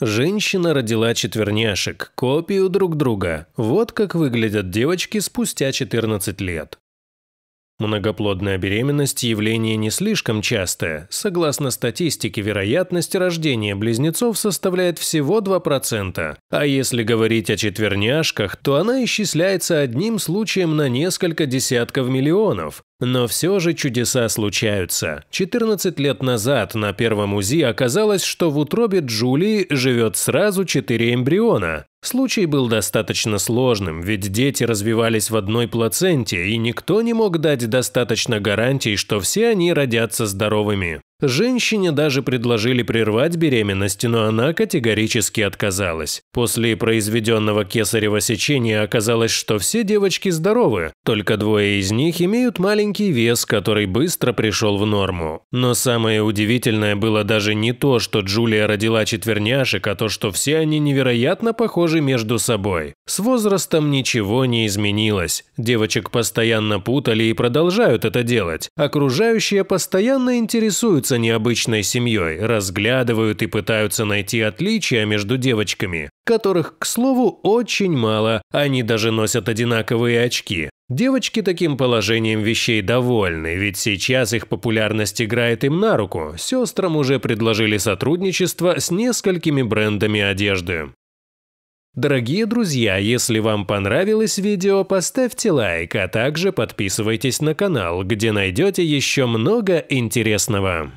Женщина родила четверняшек, копию друг друга. Вот как выглядят девочки спустя 14 лет. Многоплодная беременность – явление не слишком частое. Согласно статистике, вероятность рождения близнецов составляет всего 2%. А если говорить о четверняшках, то она исчисляется одним случаем на несколько десятков миллионов. Но все же чудеса случаются. 14 лет назад на первом УЗИ оказалось, что в утробе Джулии живет сразу 4 эмбриона. Случай был достаточно сложным, ведь дети развивались в одной плаценте, и никто не мог дать достаточно гарантий, что все они родятся здоровыми. Женщине даже предложили прервать беременность, но она категорически отказалась. После произведенного кесарево сечения оказалось, что все девочки здоровы, только двое из них имеют маленький вес, который быстро пришел в норму. Но самое удивительное было даже не то, что Джулия родила четверняшек, а то, что все они невероятно похожи между собой. С возрастом ничего не изменилось. Девочек постоянно путали и продолжают это делать. Окружающие постоянно интересуются любуются необычной семьей, разглядывают и пытаются найти отличия между девочками, которых, к слову, очень мало, они даже носят одинаковые очки. Девочки таким положением вещей довольны, ведь сейчас их популярность играет им на руку. Сестрам уже предложили сотрудничество с несколькими брендами одежды. Дорогие друзья, если вам понравилось видео, поставьте лайк, а также подписывайтесь на канал, где найдете еще много интересного.